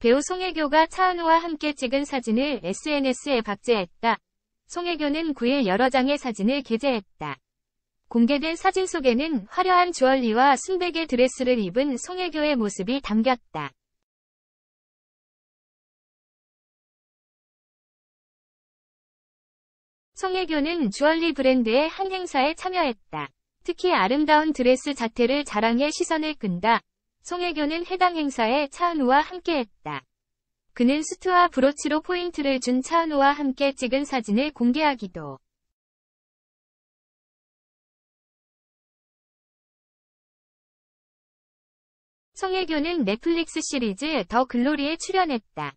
배우 송혜교가 차은우와 함께 찍은 사진을 SNS에 박제했다. 송혜교는 9일 여러 장의 사진을 게재했다. 공개된 사진 속에는 화려한 주얼리와 순백의 드레스를 입은 송혜교의 모습이 담겼다. 송혜교는 주얼리 브랜드의 한 행사에 참여했다. 특히 아름다운 드레스 자태를 자랑해 시선을 끈다. 송혜교는 해당 행사에 차은우와 함께했다. 그는 수트와 브로치로 포인트를 준 차은우와 함께 찍은 사진을 공개하기도. 송혜교는 넷플릭스 시리즈 더 글로리에 출연했다.